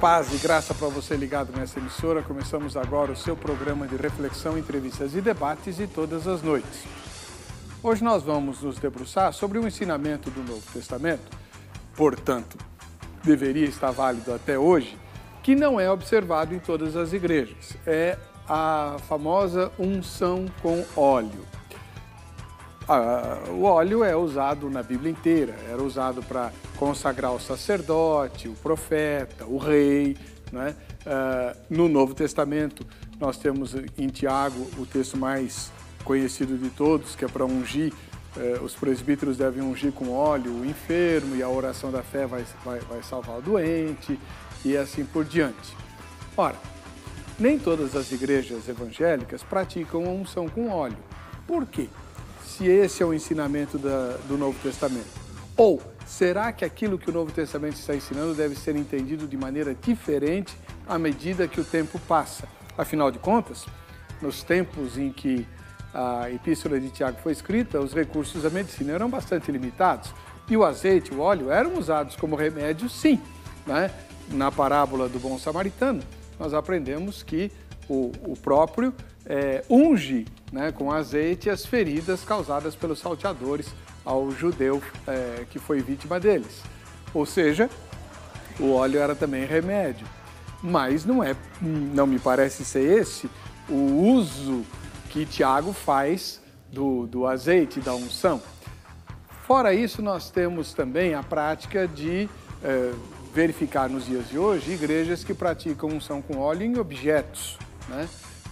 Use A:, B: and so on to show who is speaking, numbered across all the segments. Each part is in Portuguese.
A: Paz e graça para você ligado nessa emissora. Começamos agora o seu programa de reflexão, entrevistas e debates de todas as noites. Hoje nós vamos nos debruçar sobre o ensinamento do Novo Testamento, portanto, deveria estar válido até hoje, que não é observado em todas as igrejas. É a famosa unção com óleo. Ah, o óleo é usado na Bíblia inteira, era usado para consagrar o sacerdote, o profeta, o rei. Né? Ah, no Novo Testamento, nós temos em Tiago o texto mais conhecido de todos, que é para ungir, eh, os presbíteros devem ungir com óleo o enfermo e a oração da fé vai, vai, vai salvar o doente e assim por diante. Ora, nem todas as igrejas evangélicas praticam a unção com óleo. Por quê? se esse é o ensinamento da, do Novo Testamento? Ou será que aquilo que o Novo Testamento está ensinando deve ser entendido de maneira diferente à medida que o tempo passa? Afinal de contas, nos tempos em que a Epístola de Tiago foi escrita, os recursos da medicina eram bastante limitados. E o azeite, o óleo eram usados como remédio, sim. Né? Na parábola do bom samaritano, nós aprendemos que o, o próprio é, unge né, com azeite as feridas causadas pelos salteadores ao judeu é, que foi vítima deles. Ou seja, o óleo era também remédio. Mas não é, não me parece ser esse o uso que Tiago faz do, do azeite, da unção. Fora isso, nós temos também a prática de é, verificar nos dias de hoje igrejas que praticam unção com óleo em objetos. Né?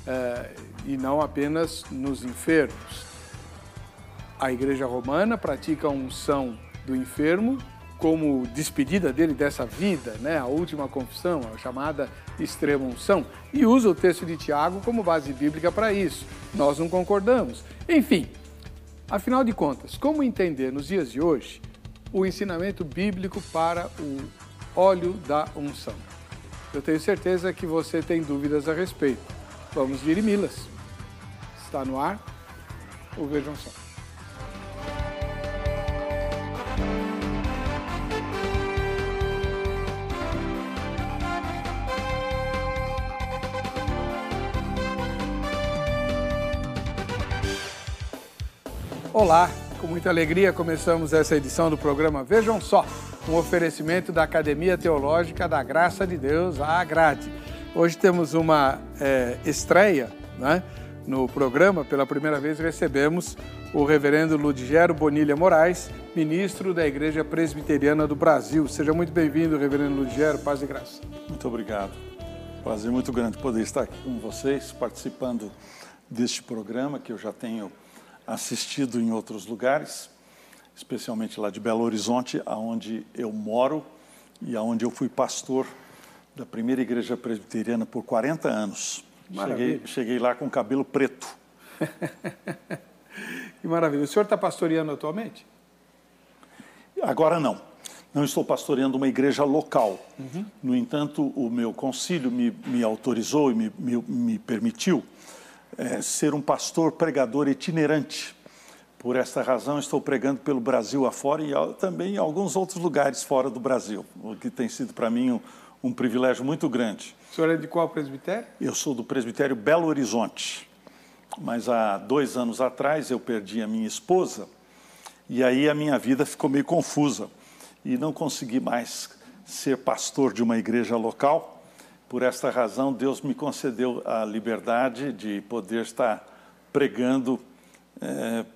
A: Eh, e não apenas nos enfermos. A Igreja Romana pratica a unção do enfermo como despedida dele dessa vida, né? a última confissão, a chamada extrema unção, e usa o texto de Tiago como base bíblica para isso. Nós não concordamos. Enfim, afinal de contas, como entender nos dias de hoje o ensinamento bíblico para o óleo da unção? Eu tenho certeza que você tem dúvidas a respeito. Vamos dirimi-las. Está no ar o Vejam Só. Olá, com muita alegria começamos essa edição do programa Vejam Só, um oferecimento da Academia Teológica da Graça de Deus, a Grade. Hoje temos uma é, estreia né, no programa. Pela primeira vez recebemos o reverendo Ludgero Bonilha Moraes, ministro da Igreja Presbiteriana do Brasil. Seja muito bem-vindo, reverendo Ludgero. Paz e graça. Muito
B: obrigado. Prazer muito grande poder estar aqui com vocês, participando deste programa que eu já tenho assistido em outros lugares, especialmente lá de Belo Horizonte, aonde eu moro e aonde eu fui pastor da primeira igreja presbiteriana por 40 anos. Cheguei, cheguei, lá com cabelo preto.
A: que maravilha. O senhor está pastoreando atualmente?
B: Agora não. Não estou pastoreando uma igreja local. Uhum. No entanto, o meu concílio me, me autorizou e me, me, me permitiu é, ser um pastor pregador itinerante. Por esta razão, estou pregando pelo Brasil afora e ah, também em alguns outros lugares fora do Brasil, o que tem sido para mim um, um privilégio muito grande.
A: O senhor é de qual presbitério?
B: Eu sou do presbitério Belo Horizonte. Mas há dois anos atrás eu perdi a minha esposa e aí a minha vida ficou meio confusa e não consegui mais ser pastor de uma igreja local. Por esta razão, Deus me concedeu a liberdade de poder estar pregando é,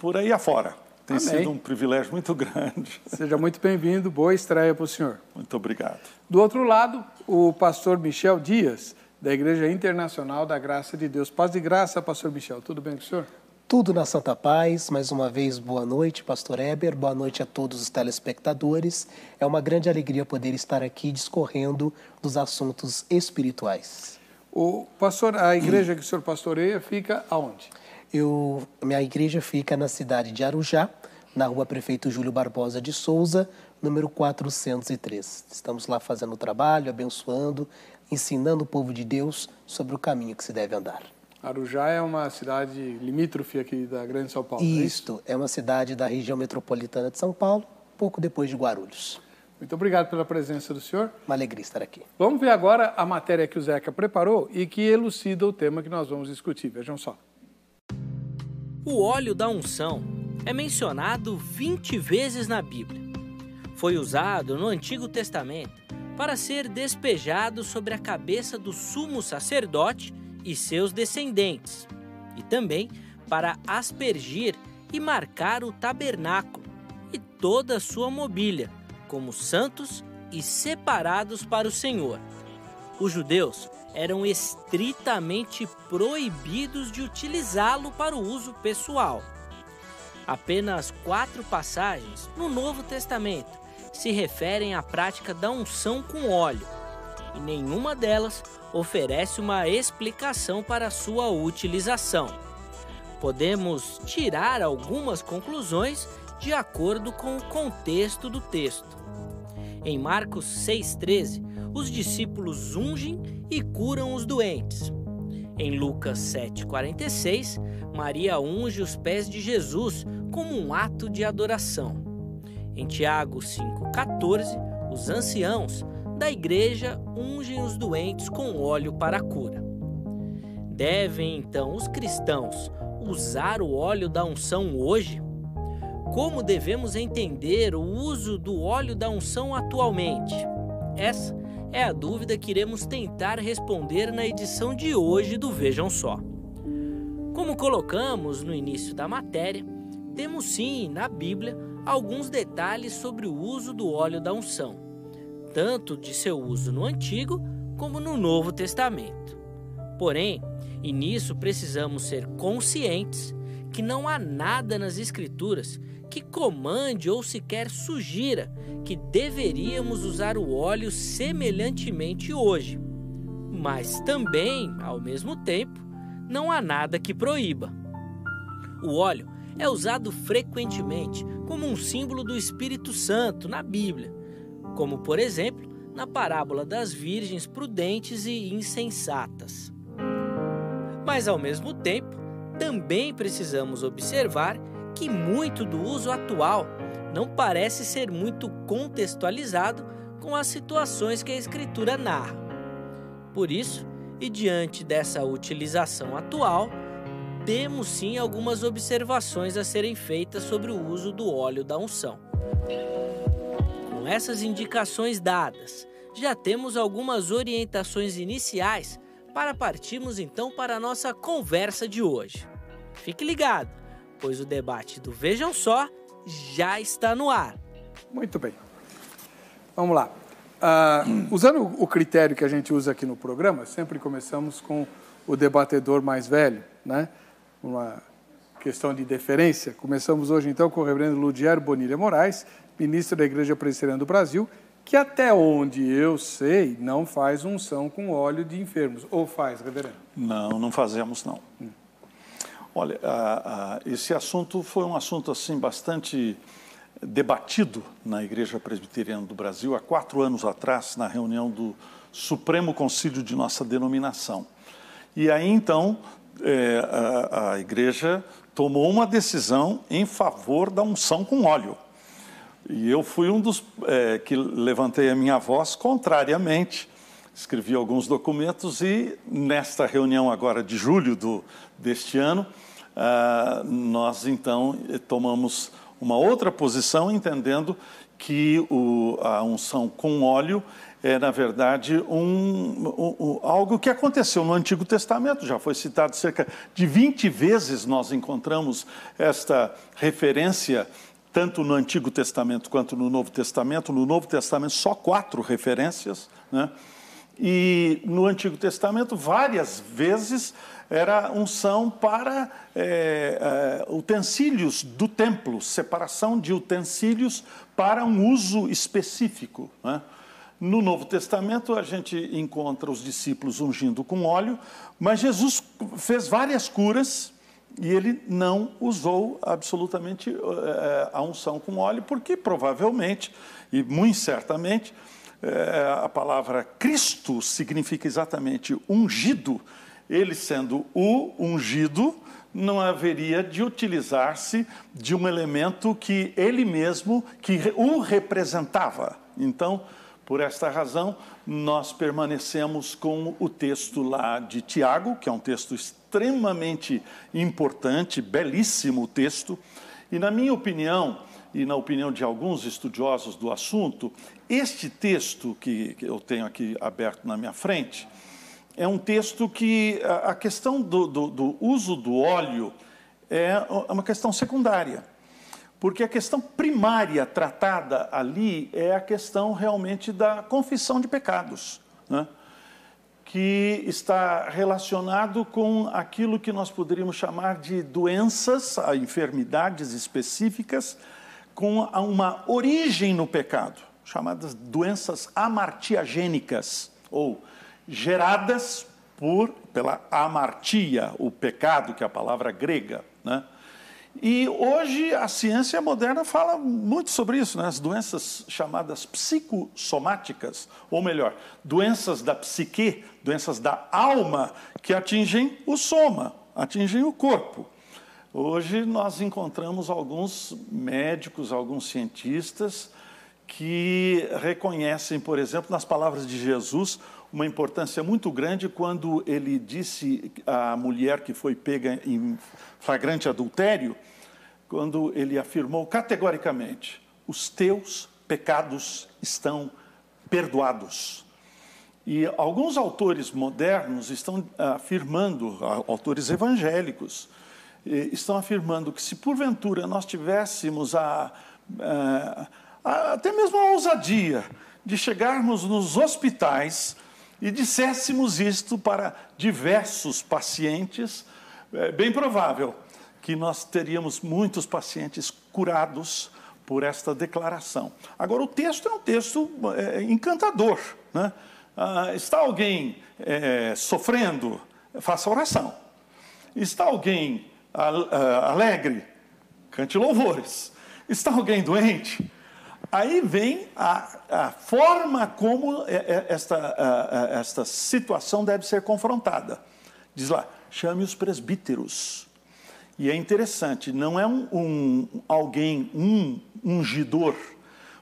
B: por aí afora. Tem Amém. sido um
A: privilégio muito grande. Seja muito bem-vindo, boa estreia para o senhor. Muito obrigado. Do outro lado, o pastor Michel Dias, da Igreja Internacional
C: da Graça de Deus. Paz e graça, pastor Michel. Tudo bem com o senhor? Tudo na Santa Paz. Mais uma vez, boa noite, pastor Eber. Boa noite a todos os telespectadores. É uma grande alegria poder estar aqui discorrendo dos assuntos espirituais. O pastor, a igreja que o senhor pastoreia fica aonde? Eu, minha igreja fica na cidade de Arujá, na rua Prefeito Júlio Barbosa de Souza, número 403. Estamos lá fazendo o trabalho, abençoando, ensinando o povo de Deus sobre o caminho que se deve andar. Arujá é uma cidade limítrofe aqui da Grande São Paulo. É Isto, é, é uma cidade da região metropolitana de São Paulo, pouco depois de Guarulhos. Muito obrigado pela presença do senhor. Uma alegria estar aqui.
A: Vamos ver agora a matéria que o Zeca preparou e que elucida o tema que nós vamos discutir. Vejam só.
D: O óleo da unção é mencionado 20 vezes na Bíblia. Foi usado no Antigo Testamento para ser despejado sobre a cabeça do sumo sacerdote e seus descendentes, e também para aspergir e marcar o tabernáculo e toda a sua mobília, como santos e separados para o Senhor. Os judeus eram estritamente proibidos de utilizá-lo para o uso pessoal. Apenas quatro passagens no Novo Testamento se referem à prática da unção com óleo, e nenhuma delas oferece uma explicação para sua utilização. Podemos tirar algumas conclusões de acordo com o contexto do texto. Em Marcos 6,13, os discípulos ungem e curam os doentes. Em Lucas 7,46, Maria unge os pés de Jesus como um ato de adoração. Em Tiago 5,14, os anciãos da igreja ungem os doentes com óleo para a cura. Devem então os cristãos usar o óleo da unção hoje? Como devemos entender o uso do óleo da unção atualmente? Essa é a dúvida que iremos tentar responder na edição de hoje do Vejam Só. Como colocamos no início da matéria, temos sim na Bíblia alguns detalhes sobre o uso do óleo da unção, tanto de seu uso no Antigo como no Novo Testamento. Porém, e nisso precisamos ser conscientes que não há nada nas Escrituras que comande ou sequer sugira que deveríamos usar o óleo semelhantemente hoje. Mas também, ao mesmo tempo, não há nada que proíba. O óleo é usado frequentemente como um símbolo do Espírito Santo na Bíblia, como por exemplo na parábola das virgens prudentes e insensatas. Mas ao mesmo tempo, também precisamos observar que muito do uso atual não parece ser muito contextualizado com as situações que a escritura narra. Por isso, e diante dessa utilização atual, temos sim algumas observações a serem feitas sobre o uso do óleo da unção. Com essas indicações dadas, já temos algumas orientações iniciais para partirmos então para a nossa conversa de hoje. Fique ligado, pois o debate do Vejam Só já está no ar. Muito bem. Vamos lá.
A: Uh, usando o critério que a gente usa aqui no programa, sempre começamos com o debatedor mais velho, né? Uma questão de deferência. Começamos hoje, então, com o reverendo Ludier Bonilha Moraes, ministro da Igreja Presbiteriana do Brasil que até onde eu sei, não faz unção com óleo de enfermos. Ou faz, reverendo?
B: Não, não fazemos não. Hum. Olha, a, a, esse assunto foi um assunto assim bastante debatido na Igreja Presbiteriana do Brasil há quatro anos atrás, na reunião do Supremo Concílio de nossa denominação. E aí então é, a, a Igreja tomou uma decisão em favor da unção com óleo. E eu fui um dos é, que levantei a minha voz contrariamente, escrevi alguns documentos e nesta reunião agora de julho do, deste ano, ah, nós então tomamos uma outra posição, entendendo que o, a unção com óleo é, na verdade, um, um, um, algo que aconteceu no Antigo Testamento, já foi citado cerca de 20 vezes, nós encontramos esta referência tanto no Antigo Testamento quanto no Novo Testamento. No Novo Testamento, só quatro referências, né? E no Antigo Testamento, várias vezes era unção para é, é, utensílios do templo, separação de utensílios para um uso específico. Né? No Novo Testamento, a gente encontra os discípulos ungindo com óleo, mas Jesus fez várias curas e ele não usou absolutamente eh, eh, a unção com óleo, porque provavelmente, e muito certamente, eh, a palavra Cristo significa exatamente ungido. Ele sendo o ungido, não haveria de utilizar-se de um elemento que ele mesmo, que o representava. Então, por esta razão, nós permanecemos com o texto lá de Tiago, que é um texto extremamente extremamente importante, belíssimo o texto, e na minha opinião, e na opinião de alguns estudiosos do assunto, este texto que eu tenho aqui aberto na minha frente é um texto que a questão do, do, do uso do óleo é, é uma questão secundária. Porque a questão primária tratada ali é a questão realmente da confissão de pecados. Né? que está relacionado com aquilo que nós poderíamos chamar de doenças, enfermidades específicas, com uma origem no pecado, chamadas doenças amartiagênicas, ou geradas por, pela amartia, o pecado, que é a palavra grega. Né? E hoje a ciência moderna fala muito sobre isso, né? as doenças chamadas psicossomáticas, ou melhor, doenças da psique, doenças da alma que atingem o soma, atingem o corpo. Hoje nós encontramos alguns médicos, alguns cientistas que reconhecem, por exemplo, nas palavras de Jesus, uma importância muito grande quando ele disse à mulher que foi pega em flagrante adultério, quando ele afirmou categoricamente: os teus pecados estão perdoados. E alguns autores modernos estão ah, afirmando, ah, autores evangélicos, estão afirmando que se porventura nós tivéssemos a, a, ah, a, até mesmo a ousadia de chegarmos nos hospitais e disséssemos isto para diversos pacientes, é bem provável que nós teríamos muitos pacientes curados por esta declaração. Agora, o texto é um texto é, é encantador, né? Ah, está alguém é, sofrendo? Faça oração. Está alguém é, alegre? Cante louvores. Está alguém doente? Aí vem a, a forma como é, é, esta, esta situação deve ser confrontada. Diz lá, chame os presbíteros. E é interessante, não é um, um, alguém, um ungidor,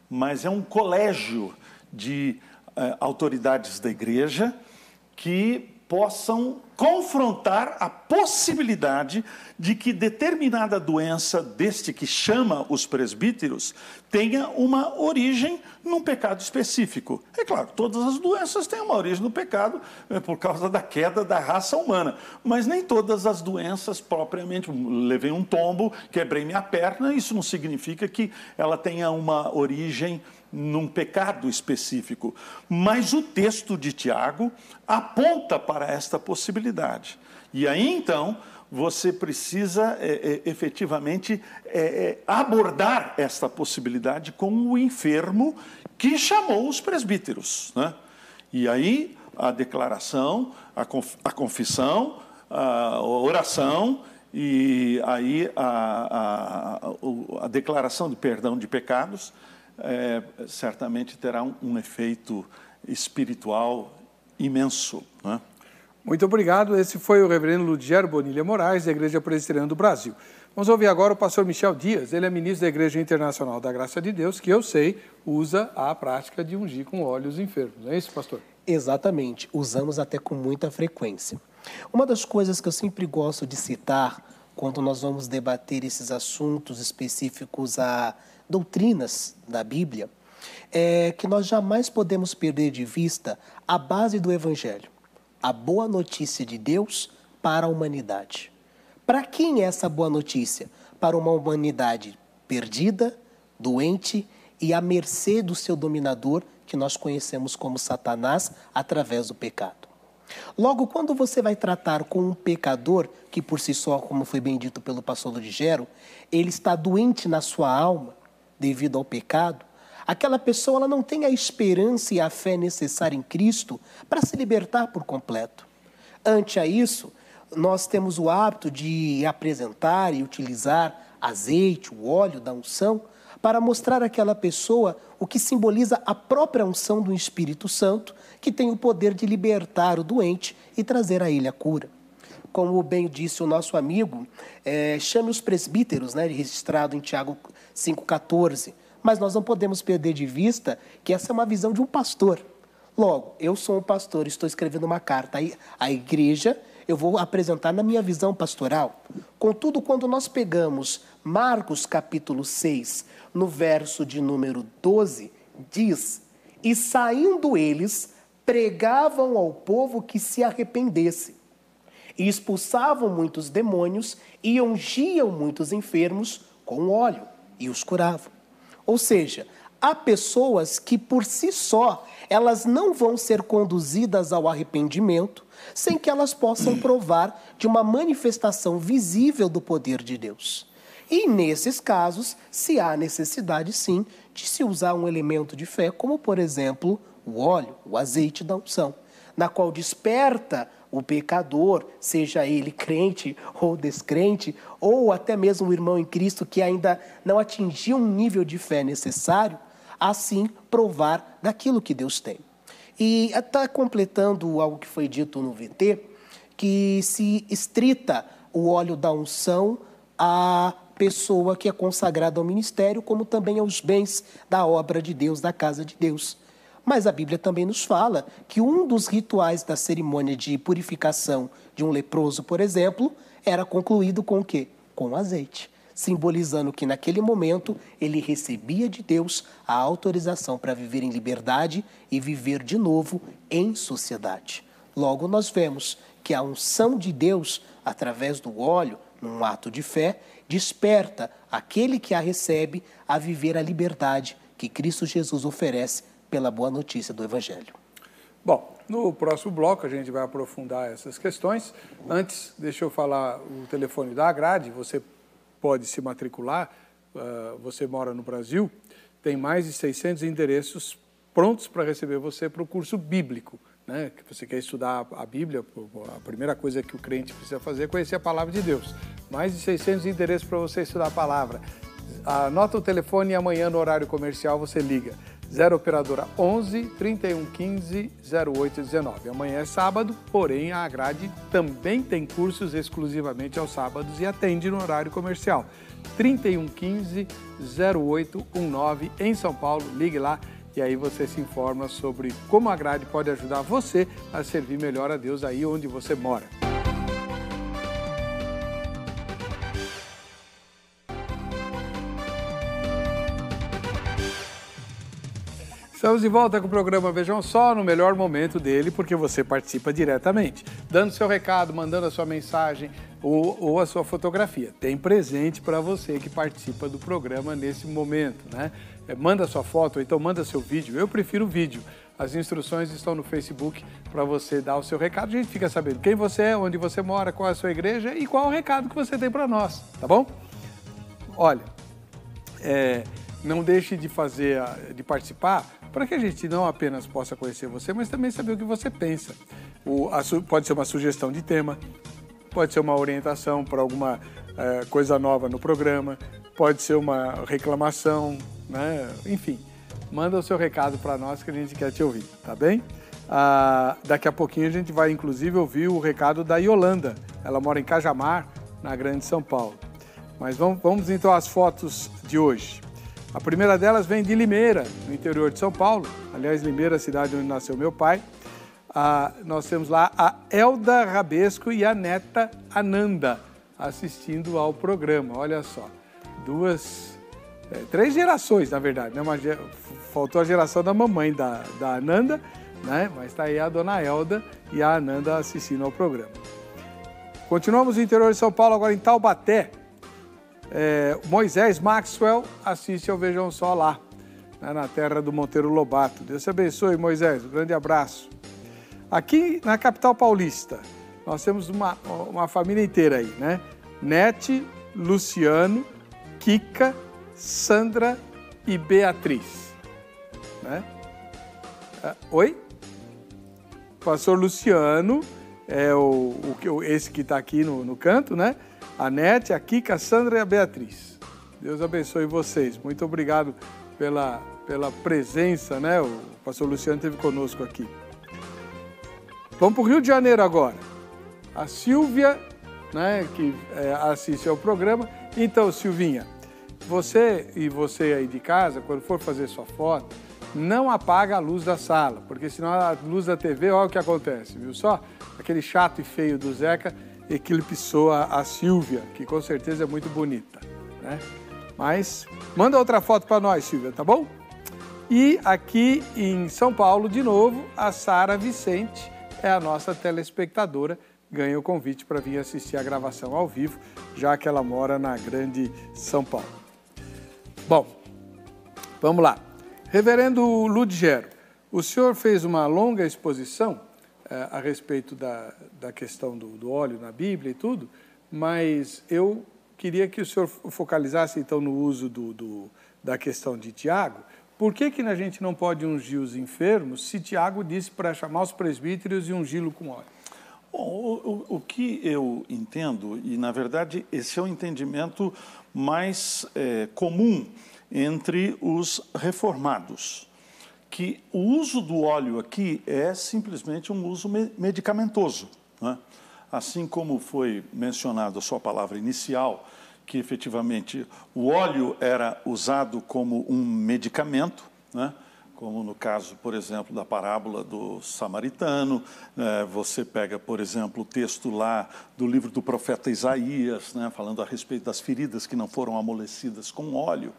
B: mas é um colégio de eh, autoridades da igreja que possam confrontar a possibilidade de que determinada doença deste que chama os presbíteros tenha uma origem num pecado específico. É claro, todas as doenças têm uma origem no pecado eh, por causa da queda da raça humana, mas nem todas as doenças propriamente hum, levei um tombo, quebrei minha perna, isso não significa que ela tenha uma origem num pecado específico. Mas o texto de Tiago aponta para esta possibilidade. E aí então você precisa é, é, efetivamente é, é, abordar esta possibilidade com o enfermo que chamou os presbíteros. Né? E aí a declaração, a, conf, a confissão, a oração e aí a, a, a declaração de perdão de pecados é, certamente terá um, um, efeito
A: espiritual imenso. Né? Muito obrigado. Esse foi o reverendo Ludger Bonilha Moraes, da Igreja Presbiteriana do Brasil. Vamos ouvir agora o pastor Michel Dias. Ele é ministro da Igreja Internacional da Graça de Deus, que eu sei usa a prática de ungir com óleos
C: enfermos. Não é isso, pastor? Exatamente. Usamos até com muita frequência. Uma das coisas que eu sempre gosto de citar quando nós vamos debater esses assuntos específicos a doutrinas da Bíblia, é que nós jamais podemos perder de vista a base do Evangelho, a boa notícia de Deus para a humanidade. Para quem é essa boa notícia? Para uma humanidade perdida, doente e à mercê do seu dominador, que nós conhecemos como Satanás, através do pecado. Logo, quando você vai tratar com um pecador, que por si só, como foi bem dito pelo pastor Gero, ele está doente na sua alma, devido ao pecado, aquela pessoa ela não tem a esperança e a fé necessária em Cristo para se libertar por completo. Ante a isso, nós temos o hábito de apresentar e utilizar azeite, o óleo da unção, para mostrar àquela pessoa o que simboliza a própria unção do Espírito Santo, que tem o poder de libertar o doente e trazer a ele a cura como bem disse o nosso amigo, é, chame os presbíteros, né, registrado em Tiago 5,14. Mas nós não podemos perder de vista que essa é uma visão de um pastor. Logo, eu sou um pastor, estou escrevendo uma carta à igreja, eu vou apresentar na minha visão pastoral. Contudo, quando nós pegamos Marcos capítulo 6, no verso de número 12, diz: E saindo eles, pregavam ao povo que se arrependesse e expulsavam muitos demônios e ungiam muitos enfermos com óleo e os curavam. Ou seja, há pessoas que por si só elas não vão ser conduzidas ao arrependimento sem que elas possam provar de uma manifestação visível do poder de Deus. E nesses casos, se há necessidade sim de se usar um elemento de fé, como por exemplo o óleo, o azeite da unção, na qual desperta o pecador, seja ele crente ou descrente, ou até mesmo o irmão em Cristo que ainda não atingiu um nível de fé necessário, assim provar daquilo que Deus tem. E está completando algo que foi dito no VT, que se estrita o óleo da unção à pessoa que é consagrada ao ministério, como também aos bens da obra de Deus, da casa de Deus. Mas a Bíblia também nos fala que um dos rituais da cerimônia de purificação de um leproso, por exemplo, era concluído com o quê? Com azeite, simbolizando que naquele momento ele recebia de Deus a autorização para viver em liberdade e viver de novo em sociedade. Logo, nós vemos que a unção de Deus, através do óleo, num ato de fé, desperta aquele que a recebe a viver a liberdade que Cristo Jesus oferece pela boa notícia do Evangelho. Bom, no próximo bloco a gente vai aprofundar essas questões. Antes,
A: deixa eu falar o telefone da grade. Você pode se matricular, ah, você mora no Brasil, tem mais de 600 endereços prontos para receber você para o curso bíblico. Né? Que você quer estudar a Bíblia, a primeira coisa que o crente precisa fazer é conhecer a palavra de Deus. Mais de 600 endereços para você estudar a palavra. Anota o telefone e amanhã, no horário comercial, você liga. 0 operadora 11 31 15 0819. Amanhã é sábado, porém a grade também tem cursos exclusivamente aos sábados e atende no horário comercial. 31 15 0819 em São Paulo, ligue lá e aí você se informa sobre como a grade pode ajudar você a servir melhor a Deus aí onde você mora. Estamos de volta com o programa Vejam Só, no melhor momento dele, porque você participa diretamente, dando seu recado, mandando a sua mensagem ou, ou a sua fotografia. Tem presente para você que participa do programa nesse momento, né? É, manda sua foto, ou então manda seu vídeo. Eu prefiro vídeo. As instruções estão no Facebook para você dar o seu recado. A gente fica sabendo quem você é, onde você mora, qual é a sua igreja e qual é o recado que você tem para nós, tá bom? Olha, é, não deixe de fazer, de participar para que a gente não apenas possa conhecer você, mas também saber o que você pensa. O, a, pode ser uma sugestão de tema, pode ser uma orientação para alguma eh, coisa nova no programa, pode ser uma reclamação, né? enfim. Manda o seu recado para nós que a gente quer te ouvir, tá bem? Ah, daqui a pouquinho a gente vai, inclusive, ouvir o recado da Yolanda. Ela mora em Cajamar, na Grande São Paulo. Mas vamos, vamos então às fotos de hoje. A primeira delas vem de Limeira, no interior de São Paulo. Aliás, Limeira, a cidade onde nasceu meu pai. Ah, nós temos lá a Elda Rabesco e a neta Ananda assistindo ao programa. Olha só, duas, é, três gerações, na verdade. Né? Uma, faltou a geração da mamãe da, da Ananda, né? mas está aí a dona Elda e a Ananda assistindo ao programa. Continuamos no interior de São Paulo, agora em Taubaté é, Moisés Maxwell assiste ao Vejam Só lá, né, na terra do Monteiro Lobato. Deus te abençoe, Moisés. Um grande abraço. Aqui na capital paulista, nós temos uma, uma família inteira aí, né? Nete, Luciano, Kika, Sandra e Beatriz. Né? É, oi? Pastor Luciano, é o, o esse que está aqui no, no canto, né? a Nete, a Kika, a Sandra e a Beatriz. Deus abençoe vocês. Muito obrigado pela, pela presença, né? O pastor Luciano esteve conosco aqui. Vamos para o Rio de Janeiro agora. A Silvia, né, que é, assiste ao programa. Então, Silvinha, você e você aí de casa, quando for fazer sua foto, não apaga a luz da sala, porque senão a luz da TV, olha o que acontece, viu só? Aquele chato e feio do Zeca eclipsou a, a Silvia, que com certeza é muito bonita. Né? Mas manda outra foto para nós, Silvia, tá bom? E aqui em São Paulo, de novo, a Sara Vicente é a nossa telespectadora, ganha o convite para vir assistir a gravação ao vivo, já que ela mora na grande São Paulo. Bom, vamos lá. Reverendo Ludgero, o senhor fez uma longa exposição eh, a respeito da, da questão do, do óleo na Bíblia e tudo, mas eu queria que o senhor focalizasse então no uso do, do, da questão de Tiago. Por que, que a gente não pode ungir os enfermos se Tiago disse para chamar os presbíteros e ungi lo com óleo? Bom, o, o, o, que eu
B: entendo, e na verdade esse é o entendimento mais é, comum entre os reformados, que o uso do óleo aqui é simplesmente um uso medicamentoso. Né? Assim como foi mencionado a sua palavra inicial, que efetivamente o óleo era usado como um medicamento, né? como no caso, por exemplo, da parábola do samaritano. Né? Você pega, por exemplo, o texto lá do livro do profeta Isaías, né? falando a respeito das feridas que não foram amolecidas com óleo.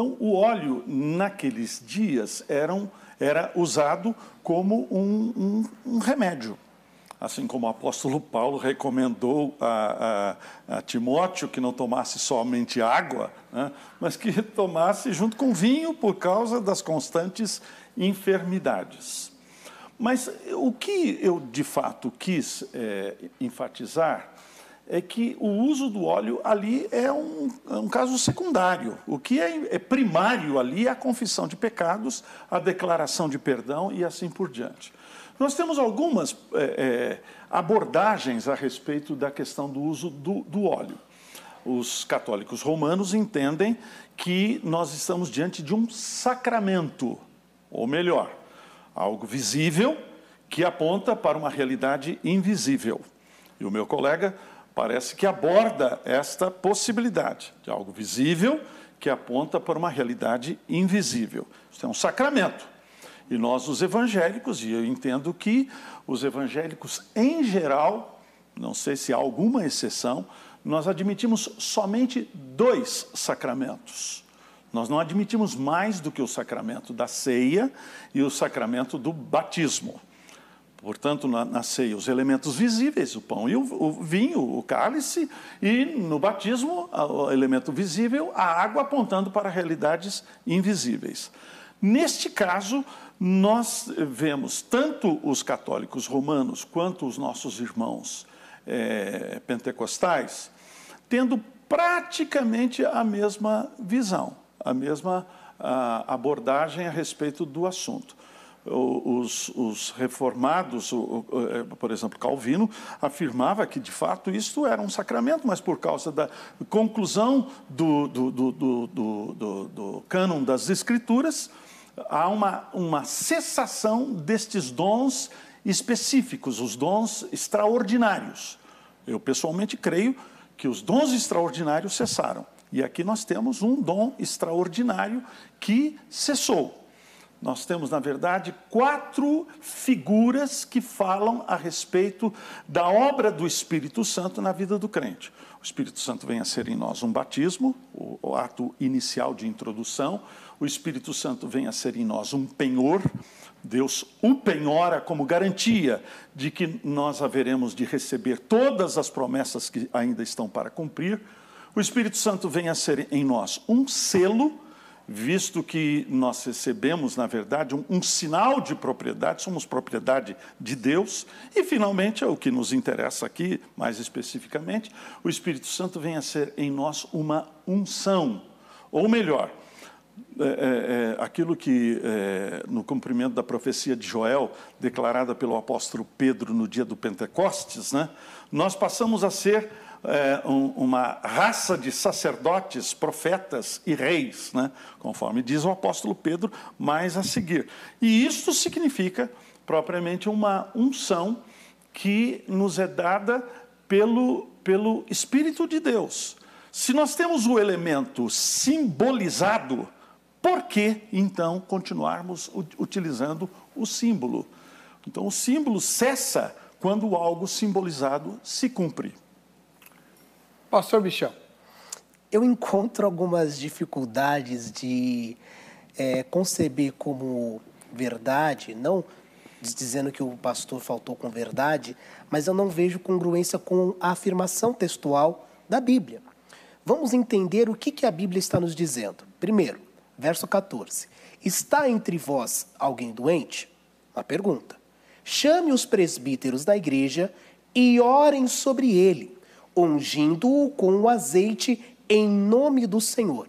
B: Então, o óleo, naqueles dias, eram, era usado como um, um, um remédio assim como o apóstolo Paulo recomendou a, a, a Timóteo que não tomasse somente água, né, mas que tomasse junto com vinho por causa das constantes enfermidades. Mas o que eu de fato quis é, enfatizar é que o uso do óleo ali é um, é um caso secundário. O que é, é primário ali é a confissão de pecados, a declaração de perdão e assim por diante. Nós temos algumas é, é, abordagens a respeito da questão do uso do, do óleo. Os católicos romanos entendem que nós estamos diante de um sacramento, ou melhor, algo visível que aponta para uma realidade invisível. E o meu colega parece que aborda esta possibilidade de algo visível que aponta para uma realidade invisível. Isso é um sacramento. E nós, os evangélicos, e eu entendo que os evangélicos em geral, não sei se há alguma exceção, nós admitimos somente dois sacramentos. Nós não admitimos mais do que o sacramento da ceia e o sacramento do batismo portanto, na, na, ceia, os elementos visíveis, o pão e o, o, vinho, o cálice, e no batismo, o elemento visível, a água apontando para realidades invisíveis. Neste caso, nós vemos tanto os católicos romanos quanto os nossos irmãos é, pentecostais tendo praticamente a mesma visão, a mesma a abordagem a respeito do assunto os, os reformados, é, por exemplo, Calvino, afirmava que, de fato, isto era um sacramento, mas por causa da conclusão do, do, do, do, do, do, do cânon das Escrituras, há uma, uma cessação destes dons específicos, os dons extraordinários. Eu pessoalmente creio que os dons extraordinários cessaram. E aqui nós temos um dom extraordinário que cessou. Nós temos, na verdade, quatro figuras que falam a respeito da obra do Espírito Santo na vida do crente. O Espírito Santo vem a ser em nós um batismo, o, ato inicial de introdução. O Espírito Santo vem a ser em nós um penhor. Deus o penhora como garantia de que nós haveremos de receber todas as promessas que ainda estão para cumprir. O Espírito Santo vem a ser em nós um selo visto que nós recebemos, na verdade, um, um, sinal de propriedade, somos propriedade de Deus, e finalmente, é o que nos interessa aqui, mais especificamente, o Espírito Santo vem a ser em nós uma unção, ou melhor, é, é, é aquilo que, é, no cumprimento da profecia de Joel, declarada pelo apóstolo Pedro no dia do Pentecostes, né, nós passamos a ser é, um, uma raça de sacerdotes, profetas e reis, né? conforme diz o apóstolo Pedro, mais a seguir. E isto significa propriamente uma unção que nos é dada pelo, pelo Espírito de Deus. Se nós temos o elemento simbolizado, por que então continuarmos utilizando o símbolo? Então, o símbolo cessa quando algo simbolizado se cumpre.
C: Pastor Bichão. Eu encontro algumas dificuldades de é, conceber como verdade, não dizendo que o pastor faltou com verdade, mas eu não vejo congruência com a afirmação textual da Bíblia. Vamos entender o que, que a Bíblia está nos dizendo. Primeiro, verso 14: Está entre vós alguém doente? Uma pergunta. Chame os presbíteros da igreja e orem sobre ele, ungindo-o com o azeite em nome do Senhor.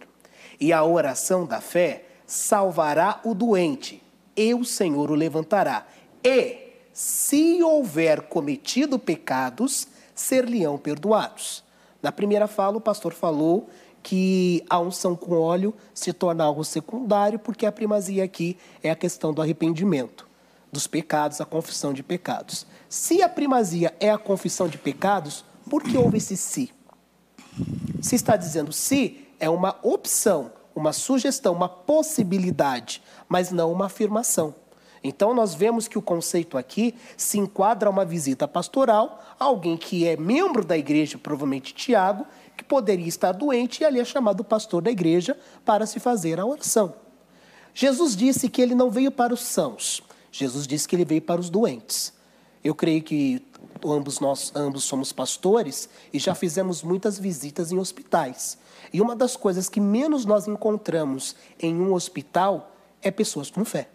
C: E a oração da fé salvará o doente, e o Senhor o levantará. E, se houver cometido pecados, ser-lhe-ão perdoados. Na primeira fala, o pastor falou que a unção com óleo se torna algo secundário, porque a primazia aqui é a questão do arrependimento, dos pecados, a confissão de pecados. Se a primazia é a confissão de pecados, por que houve esse se? Se está dizendo se, é uma opção, uma sugestão, uma possibilidade, mas não uma afirmação. Então, nós vemos que o conceito aqui se enquadra a uma visita pastoral, alguém que é membro da igreja, provavelmente Tiago, que poderia estar doente e ali é chamado pastor da igreja para se fazer a oração. Jesus disse que ele não veio para os sãos, Jesus disse que ele veio para os doentes. Eu creio que ambos nós ambos somos pastores e já fizemos muitas visitas em hospitais. E uma das coisas que menos nós encontramos em um hospital é pessoas com fé.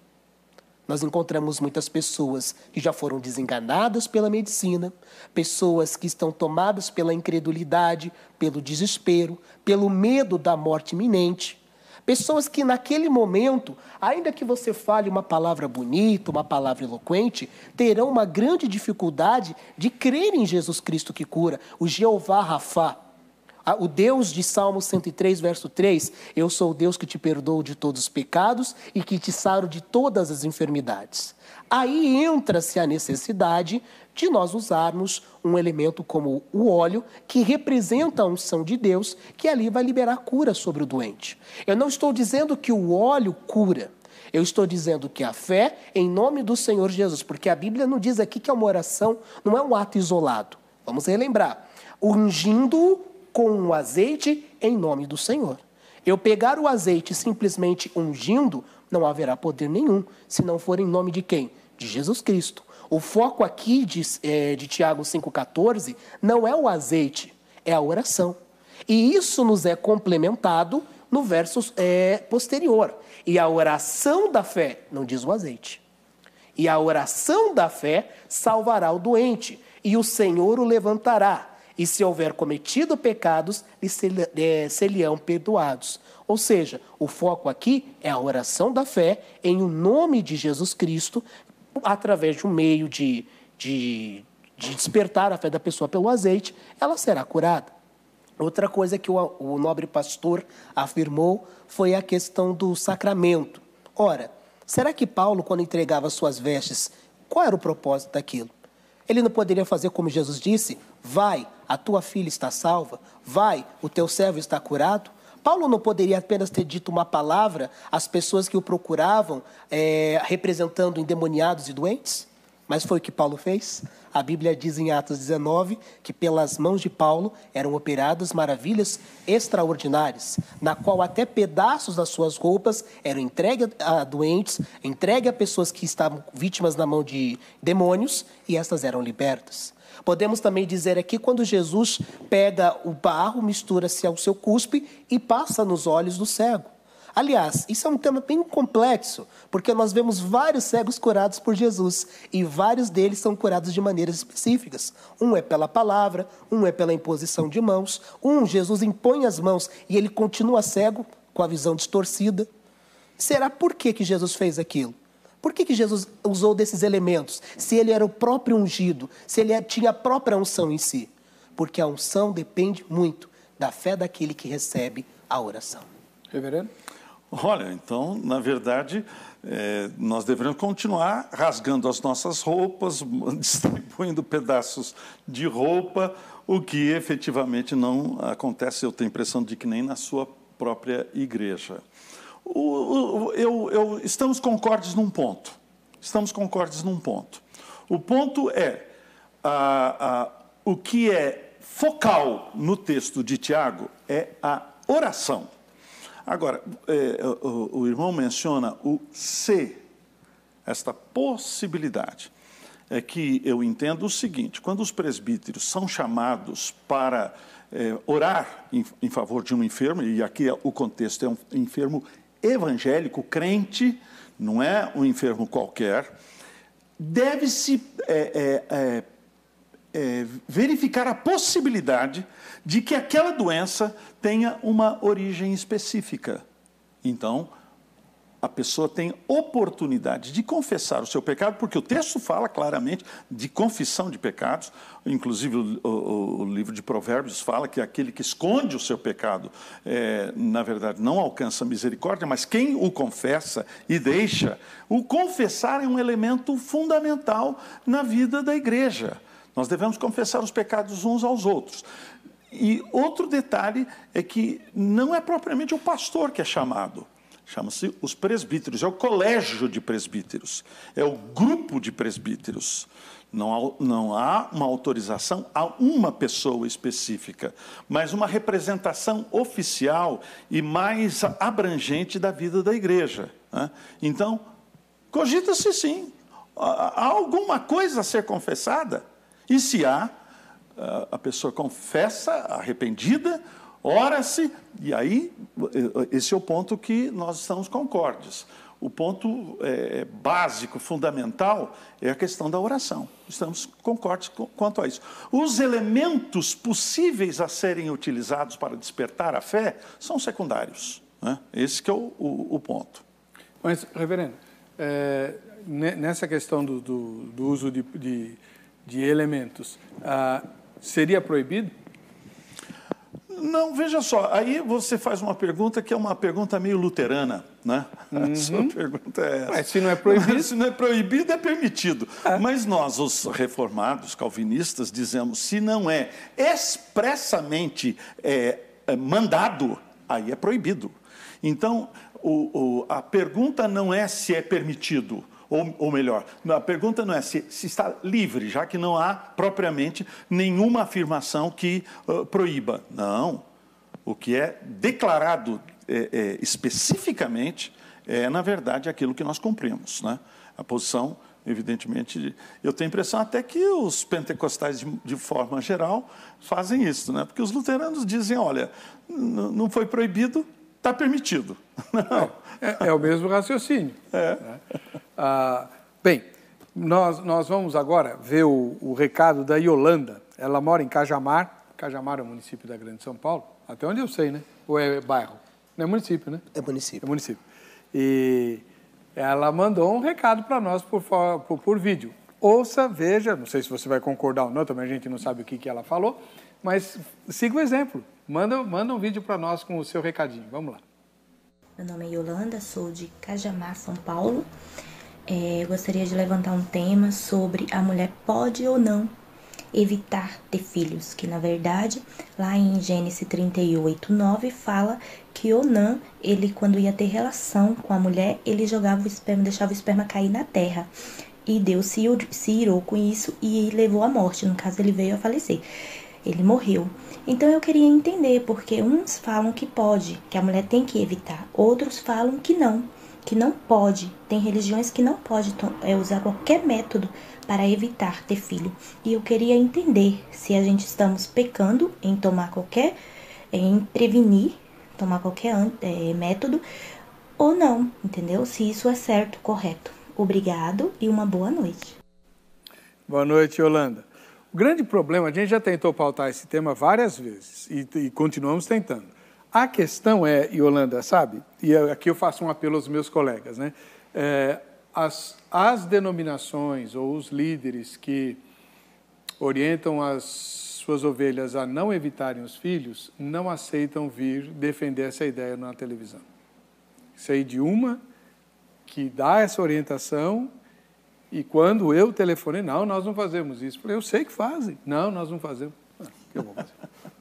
C: Nós encontramos muitas pessoas que já foram desenganadas pela medicina, pessoas que estão tomadas pela incredulidade, pelo desespero, pelo medo da morte iminente. Pessoas que naquele momento, ainda que você fale uma palavra bonita, uma palavra eloquente, terão uma grande dificuldade de crer em Jesus Cristo que cura, o Jeová Rafá o Deus de Salmo 103, verso 3, eu sou o Deus que te perdoo de todos os pecados e que te saro de todas as enfermidades. Aí entra-se a necessidade de nós usarmos um elemento como o óleo, que representa a unção de Deus, que ali vai liberar cura sobre o doente. Eu não estou dizendo que o óleo cura. Eu estou dizendo que a fé em nome do Senhor Jesus, porque a Bíblia não diz aqui que é uma oração, não é um ato isolado. Vamos relembrar. Ungindo com o azeite em nome do Senhor. Eu pegar o azeite simplesmente ungindo, não haverá poder nenhum, se não for em nome de quem? De Jesus Cristo. O foco aqui de, é, de Tiago 5,14 não é o azeite, é a oração. E isso nos é complementado no verso é, posterior. E a oração da fé, não diz o azeite. E a oração da fé salvará o doente, e o Senhor o levantará e se houver cometido pecados, lhe serão eh, perdoados. Ou seja, o foco aqui é a oração da fé em o um nome de Jesus Cristo, através de um meio de, de, de, despertar a fé da pessoa pelo azeite, ela será curada. Outra coisa que o, o nobre pastor afirmou foi a questão do sacramento. Ora, será que Paulo, quando entregava suas vestes, qual era o propósito daquilo? Ele não poderia fazer como Jesus disse: vai, a tua filha está salva, vai, o teu servo está curado. Paulo não poderia apenas ter dito uma palavra às pessoas que o procuravam, é, representando endemoniados e doentes? Mas foi o que Paulo fez. A Bíblia diz em Atos 19 que pelas mãos de Paulo eram operadas maravilhas extraordinárias, na qual até pedaços das suas roupas eram entregue a doentes, entregue a pessoas que estavam vítimas na mão de demônios, e estas eram libertas. Podemos também dizer aqui quando Jesus pega o barro, mistura-se ao seu cuspe e passa nos olhos do cego. Aliás, isso é um tema bem complexo, porque nós vemos vários cegos curados por Jesus e vários deles são curados de maneiras específicas. Um é pela palavra, um é pela imposição de mãos, um Jesus impõe as mãos e ele continua cego com a visão distorcida. Será por que, que Jesus fez aquilo? Por que, que Jesus usou desses elementos? Se ele era o próprio ungido, se ele é, tinha a própria unção em si. Porque a unção depende muito da fé daquele que recebe a oração. Reverendo?
B: Olha, então, na verdade, é, nós deveríamos continuar rasgando as nossas roupas, distribuindo pedaços de roupa, o que efetivamente não acontece, eu tenho a impressão de que nem na sua própria igreja. O, o, eu, eu, estamos concordes num ponto. Estamos concordes num ponto. O ponto é a, a, o que é focal no texto de Tiago é a oração. Agora, é, o, o irmão menciona o se, esta possibilidade. É que eu entendo o seguinte: quando os presbíteros são chamados para é, orar em, em, favor de um enfermo, e aqui é, o contexto é um enfermo evangélico, crente, não é um enfermo qualquer, deve se é, é, é, é, verificar a possibilidade de que aquela doença tenha uma origem específica. Então, a pessoa tem oportunidade de confessar o seu pecado, porque o texto fala claramente de confissão de pecados, inclusive o, o, o livro de Provérbios fala que aquele que esconde o seu pecado, é, na verdade, não alcança misericórdia, mas quem o confessa e deixa, o confessar é um elemento fundamental na vida da igreja. Nós devemos confessar os pecados uns aos outros. E outro detalhe é que não é propriamente o pastor que é chamado Chama-se os presbíteros, é o colégio de presbíteros, é o grupo de presbíteros. Não há, não há uma autorização a uma pessoa específica, mas uma representação oficial e mais abrangente da vida da igreja. Né? Então, cogita-se sim, há alguma coisa a ser confessada? E se há, ah, a pessoa confessa, arrependida, Ora-se, e aí, eh, eh, esse é o ponto que nós estamos concordes. O ponto é, básico, fundamental, é a questão da oração. Estamos concordes quanto a isso. Os elementos possíveis a serem utilizados para despertar a fé são secundários. Né? Esse que é o, o, o ponto.
A: Mas, reverendo, é, nessa questão do, do, do uso de, de, de elementos, ah, seria proibido? Não, veja só, aí você faz uma pergunta que é uma pergunta meio
B: luterana, né? Uhum. A sua pergunta é essa. Mas se não é proibido. Mas se não é proibido, é permitido. Ah. Mas nós, os reformados calvinistas, dizemos: se não é expressamente é, é mandado, aí é proibido. Então, o, o, a pergunta não é se é permitido ou, ou melhor, a pergunta não é se, se, está livre, já que não há propriamente nenhuma afirmação que uh, proíba. Não. O que é declarado é, é, especificamente é, na verdade, aquilo que nós cumprimos. Né? A posição, evidentemente, de... eu tenho a impressão até que os pentecostais, de, de, forma geral, fazem isso,
A: né? porque os luteranos dizem: olha, não foi proibido, está permitido. Não. É, é, o mesmo raciocínio. É. Né? Ah, bem, nós, nós vamos agora ver o, o, recado da Yolanda. Ela mora em Cajamar. Cajamar é município da Grande São Paulo, até onde eu sei, né? Ou é bairro? Não é município, né? É município. É município. E ela mandou um recado para nós por, por, por vídeo. Ouça, veja, não sei se você vai concordar ou não, também a gente não sabe o que, que ela falou, mas siga o exemplo. Manda, manda um vídeo para nós com o seu recadinho. Vamos lá.
D: Meu nome é Yolanda, sou de Cajamar, São Paulo. É, gostaria de levantar um tema sobre a mulher pode ou não evitar ter filhos, que na verdade, lá em Gênesis 38, 9, fala que Onã, ele quando ia ter relação com a mulher, ele jogava o esperma, deixava o esperma cair na terra. E Deus se, se irou com isso e levou à morte. No caso, ele veio a falecer. Ele morreu. Então eu queria entender porque uns falam que pode, que a mulher tem que evitar, outros falam que não, que não pode. Tem religiões que não pode é, usar qualquer método para evitar ter filho. E eu queria entender se a gente estamos pecando em tomar qualquer, em prevenir, tomar qualquer é, método ou não, entendeu? Se isso é certo, correto. Obrigado e uma boa noite.
A: Boa noite, Holanda. O grande problema, a gente já tentou pautar esse tema várias vezes e, e continuamos tentando. A questão é, Yolanda, sabe? E aqui eu faço um apelo aos meus colegas, né? É, as, as denominações ou os líderes que orientam as suas ovelhas a não evitarem os filhos não aceitam vir defender essa ideia na televisão. Sei de uma que dá essa orientação e quando eu telefonei, não, nós não fazemos isso. Eu falei, eu sei que fazem. Não, nós não fazemos. Ah, eu vou fazer.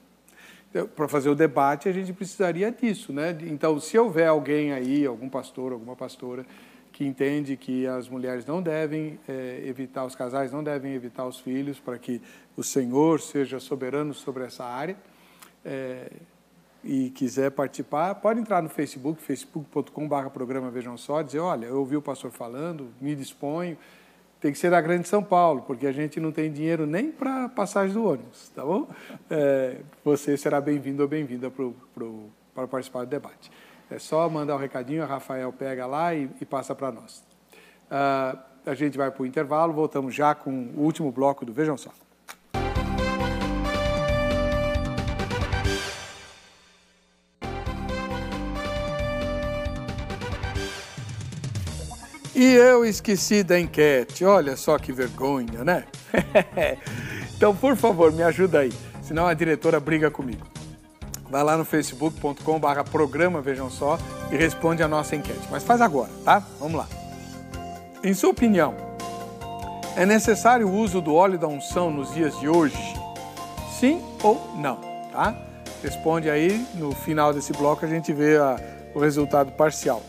A: Então, para fazer o debate, a gente precisaria disso. Né? Então, se houver alguém aí, algum pastor, alguma pastora, que entende que as mulheres não devem é, evitar, os casais não devem evitar os filhos, para que o Senhor seja soberano sobre essa área, é, e quiser participar, pode entrar no Facebook, facebook.com.br programa Vejam Só, dizer, olha, eu ouvi o pastor falando, me disponho, tem que ser da Grande São Paulo, porque a gente não tem dinheiro nem para passagem do ônibus, tá bom? É, você será bem-vindo ou bem-vinda para participar do debate. É só mandar um recadinho, a Rafael pega lá e, e passa para nós. Ah, a gente vai para o intervalo, voltamos já com o último bloco do Vejam Só. E eu esqueci da enquete. Olha só que vergonha, né? então, por favor, me ajuda aí. Senão a diretora briga comigo. Vai lá no facebook.com.br programa Vejam Só e responde a nossa enquete. Mas faz agora, tá? Vamos lá. Em sua opinião, é necessário o uso do óleo da unção nos dias de hoje? Sim ou não, tá? Responde aí, no final desse bloco a gente vê a, o resultado parcial.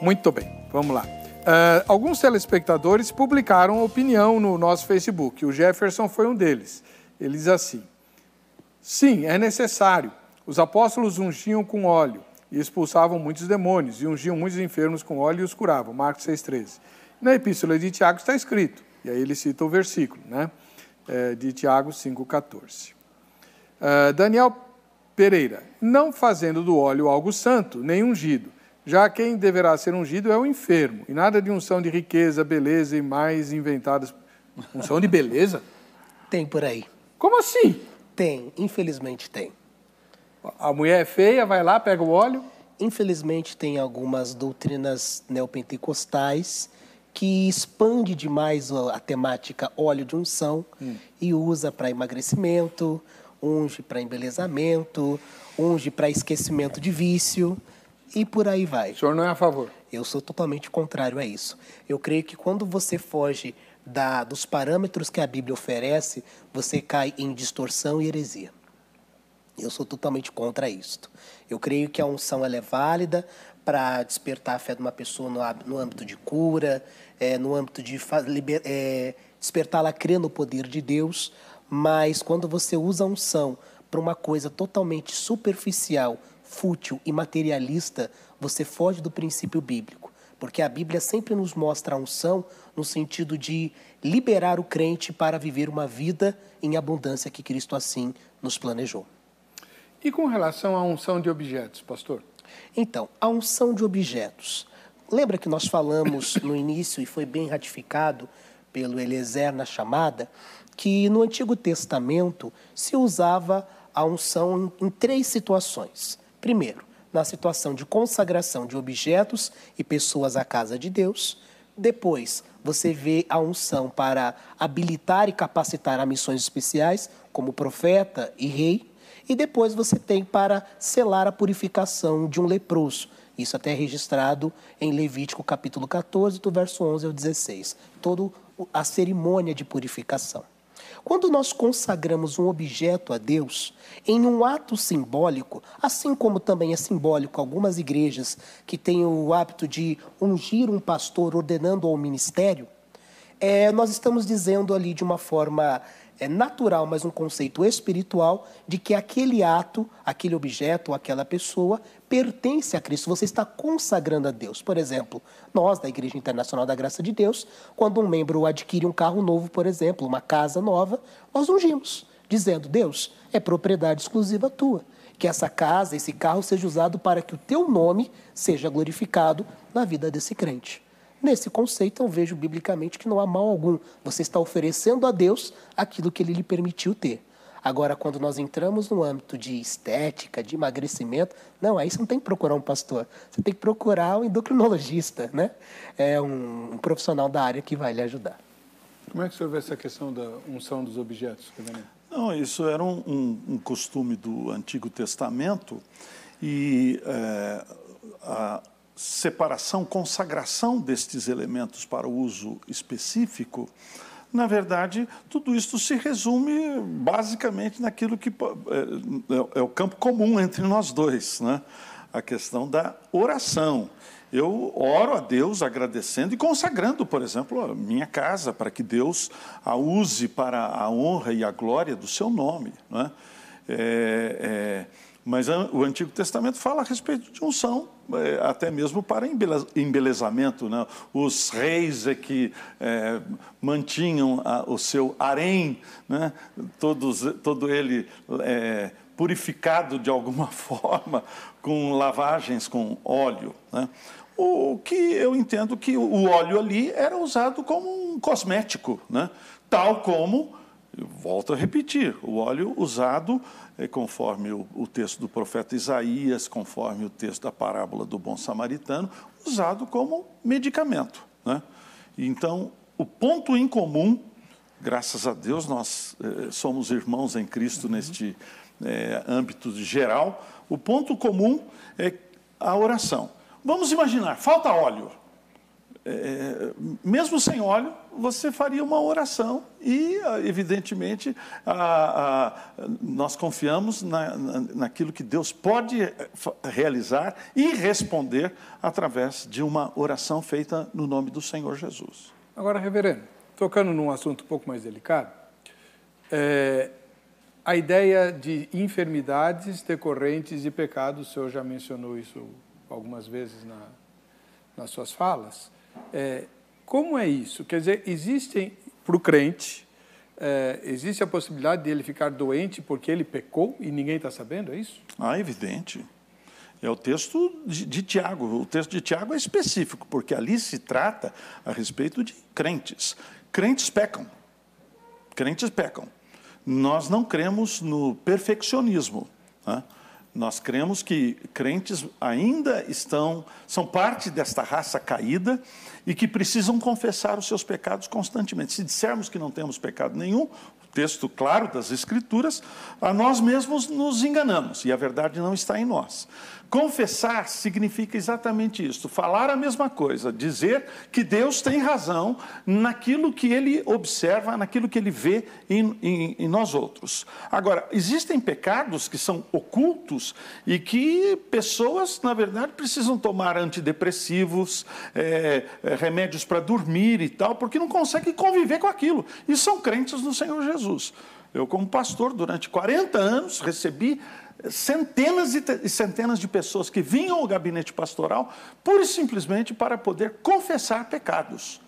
A: Muito bem. Vamos lá. Uh, alguns telespectadores publicaram opinião no nosso Facebook. O Jefferson foi um deles. Ele diz assim: Sim, é necessário. Os apóstolos ungiam com óleo e expulsavam muitos demônios, e ungiam muitos enfermos com óleo e os curavam. Marcos 6,13. Na epístola de Tiago está escrito, e aí ele cita o versículo, né? É, de Tiago 5,14. Uh, ah, Daniel Pereira, não fazendo do óleo algo santo, nem ungido, já quem deverá ser ungido é o enfermo, e nada de unção de riqueza, beleza e mais inventadas. Unção de beleza? Tem por aí. Como assim? Tem,
C: infelizmente tem. A mulher é feia, vai lá, pega o óleo? Infelizmente tem algumas doutrinas neopentecostais que expande demais a temática óleo de unção hum. e usa para emagrecimento, unge para embelezamento, unge para esquecimento de vício e por aí vai. O senhor não é a favor? Eu sou totalmente contrário a isso. Eu creio que quando você foge da, dos parâmetros que a Bíblia oferece, você cai em distorção e heresia. Eu sou totalmente contra isto. Eu creio que a unção é válida para despertar a fé de uma pessoa no, no âmbito de cura, é, no âmbito de é, despertá-la a crer no poder de Deus, mas quando você usa a unção para uma coisa totalmente superficial, fútil e materialista, você foge do princípio bíblico. Porque a Bíblia sempre nos mostra a unção no sentido de liberar o crente para viver uma vida em abundância que Cristo assim nos planejou. E com relação à unção de objetos, pastor? Então, a unção de objetos. Lembra que nós falamos no início e foi bem ratificado pelo Eliezer na chamada, que no Antigo Testamento se usava a unção em três situações. Primeiro, na situação de consagração de objetos e pessoas à casa de Deus. Depois, você vê a unção para habilitar e capacitar a missões especiais, como profeta e rei. E depois você tem para selar a purificação de um leproso. Isso até é registrado em Levítico capítulo 14, do verso 11 ao 16. Toda a cerimônia de purificação. Quando nós consagramos um objeto a Deus, em um ato simbólico, assim como também é simbólico algumas igrejas que têm o hábito de ungir um pastor ordenando ao ministério, é, nós estamos dizendo ali de uma forma é, natural, mas um conceito espiritual, de que aquele ato, aquele objeto, aquela pessoa pertence a Cristo, você está consagrando a Deus. Por exemplo, nós da Igreja Internacional da Graça de Deus, quando um membro adquire um carro novo, por exemplo, uma casa nova, nós ungimos, dizendo: Deus, é propriedade exclusiva tua. Que essa casa, esse carro seja usado para que o teu nome seja glorificado na vida desse crente. Nesse conceito, eu vejo biblicamente que não há mal algum. Você está oferecendo a Deus aquilo que ele lhe permitiu ter. Agora, quando nós entramos no âmbito de estética, de emagrecimento, não, aí você não tem que procurar um pastor, você tem que procurar um endocrinologista, né? É um, um profissional da área que vai lhe ajudar.
A: Como é que o senhor vê essa questão da unção dos objetos?
C: Não, isso era um,
B: um, um costume do Antigo Testamento e é, a separação, consagração destes elementos para o uso específico na verdade, tudo isso se resume basicamente naquilo que é, é, é o campo comum entre nós dois, né? a questão da oração. Eu oro a Deus agradecendo e consagrando, por exemplo, a minha casa, para que Deus a use para a honra e a glória do seu nome. Né? É, é, mas o Antigo Testamento fala a respeito de unção eh, até mesmo para embelezamento. Né? Os reis é que é, mantinham a, o seu harém, né? Todos, todo ele é, purificado de alguma forma com lavagens com óleo. Né? O que eu entendo que o óleo ali era usado como um cosmético, né? tal como volto a repetir, o óleo usado é conforme o, texto do profeta Isaías, conforme o texto da parábola do bom samaritano, usado como medicamento. Né? Então, o ponto em comum, graças a Deus, nós eh, somos irmãos em Cristo neste eh, âmbito geral, o ponto comum é a oração. Vamos imaginar, falta óleo. É, é, mesmo sem óleo, você faria uma oração e, ah, evidentemente, a, a, nós confiamos na, na, naquilo que Deus pode eh, realizar e responder através de uma oração feita no nome do Senhor Jesus.
A: Agora, reverendo, tocando num assunto um pouco mais delicado, é, a ideia de enfermidades decorrentes de pecado, o senhor já mencionou isso algumas vezes na, nas suas falas. É, como é isso? Quer dizer, existem, para o crente, é, existe a possibilidade de ele ficar doente porque ele pecou e ninguém está sabendo, é isso?
B: Ah, evidente. É o texto de, de, Tiago. O texto de Tiago é específico, porque ali se trata a respeito de crentes. Crentes pecam. Crentes pecam. Nós não cremos no perfeccionismo. Né? Nós cremos que crentes ainda estão, são parte desta raça caída e que precisam confessar os seus pecados constantemente. Se dissermos que não temos pecado nenhum, texto claro das Escrituras, a nós mesmos nos enganamos e a verdade não está em nós. Confessar significa exatamente isso, falar a mesma coisa, dizer que Deus tem razão naquilo que ele observa, naquilo que ele vê em, em, em nós outros. Agora, existem pecados que são ocultos e que pessoas, na verdade, precisam tomar antidepressivos, é, é remédios para dormir e tal, porque não conseguem conviver com aquilo. E são crentes no Senhor Jesus. Eu, como pastor, durante 40 anos, recebi centenas e centenas de pessoas que vinham ao gabinete pastoral pura e simplesmente para poder confessar pecados.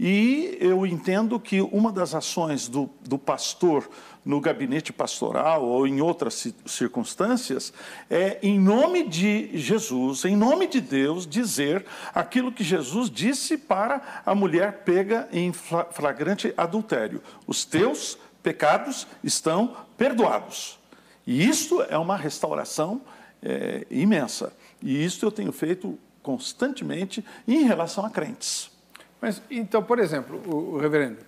B: E eu entendo que uma das ações do, do pastor no gabinete pastoral ou em outras circunstâncias é, em nome de Jesus, em nome de Deus, dizer aquilo que Jesus disse para a mulher pega em flagrante adultério: os teus pecados estão perdoados. E isto é uma restauração é, imensa. E isso eu tenho feito
A: constantemente em relação a crentes. Mas, então, por exemplo, o, o reverendo,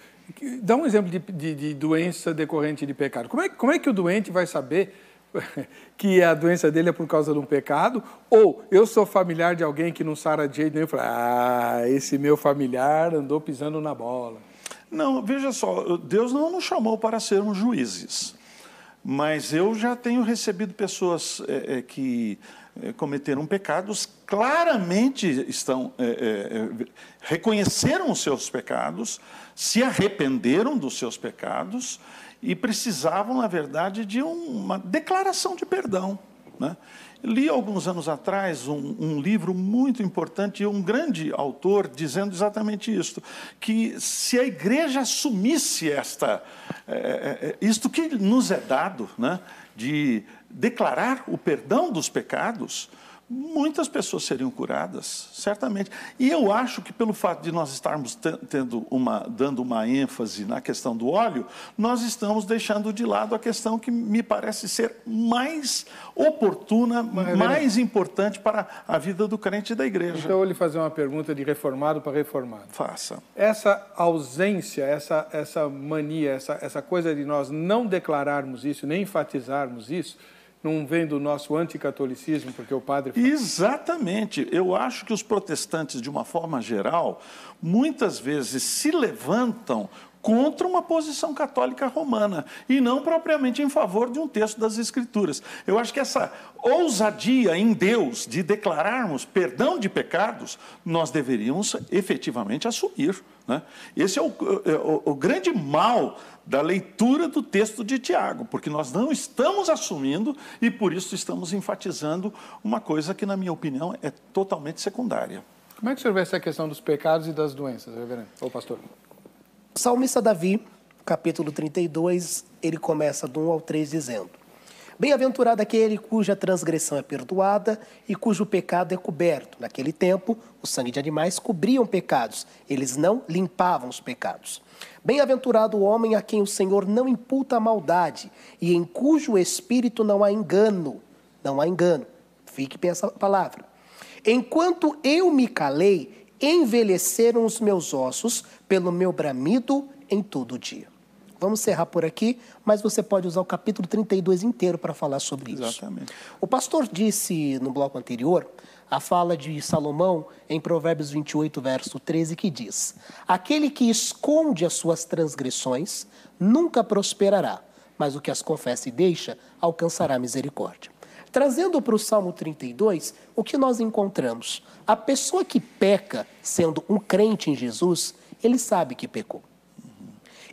A: dá um exemplo de, de, de, doença decorrente de pecado. Como é, como é que o doente vai saber que a doença dele é por causa de um pecado? Ou eu sou familiar de alguém que não sara de jeito nenhum e falo, ah, esse meu familiar andou pisando na bola. Não, veja só, Deus não nos chamou para sermos juízes. Mas eu
B: já tenho recebido pessoas é, é, que é, cometeram pecados, claramente estão é, é, é, reconheceram os seus pecados, se arrependeram dos seus pecados e precisavam, na verdade, de uma declaração de perdão. Né? Li alguns anos atrás um, um, livro muito importante, um grande autor, dizendo exatamente isto: que se a igreja assumisse esta, é, é, é isto que nos é dado, né, de declarar o perdão dos pecados, muitas pessoas seriam curadas, certamente. E eu acho que pelo fato de nós estarmos tendo uma, dando uma ênfase na questão do óleo, nós estamos deixando de lado a questão que me parece ser mais oportuna, Maravilha. mais importante para a vida do crente
A: e da igreja. Então, eu vou lhe fazer uma pergunta de reformado para reformado. Faça. Essa ausência, essa, essa mania, essa, essa coisa de nós não declararmos isso, nem enfatizarmos isso, não vem do nosso anticatolicismo, porque o padre. Exatamente. Eu
B: acho que os protestantes, de uma forma geral, muitas vezes se levantam contra uma posição católica romana e não propriamente em favor de um texto das Escrituras. Eu acho que essa ousadia em Deus de declararmos perdão de pecados, nós deveríamos efetivamente assumir. Né? Esse é o, é, o, o grande mal da leitura do texto de Tiago, porque nós não estamos assumindo e por isso estamos enfatizando uma coisa que, na minha opinião, é totalmente
C: secundária. Como é que o senhor vê essa questão dos pecados e das doenças, reverendo? Ou pastor? Salmista Davi, capítulo 32, ele começa do 1 ao 3 dizendo: Bem-aventurado aquele cuja transgressão é perdoada e cujo pecado é coberto. Naquele tempo, o sangue de animais cobriam pecados, eles não limpavam os pecados. Bem-aventurado o homem a quem o Senhor não imputa maldade e em cujo espírito não há engano. Não há engano. Fique bem essa palavra. Enquanto eu me calei, envelheceram os meus ossos pelo meu bramido em todo o dia. Vamos encerrar por aqui, mas você pode usar o capítulo 32 inteiro para falar sobre Exatamente. isso. Exatamente. O pastor disse no bloco anterior a fala de Salomão em Provérbios 28, verso 13, que diz: Aquele que esconde as suas transgressões nunca prosperará, mas o que as confessa e deixa alcançará misericórdia. Trazendo para o Salmo 32, o que nós encontramos? A pessoa que peca, sendo um crente em Jesus, ele sabe que pecou.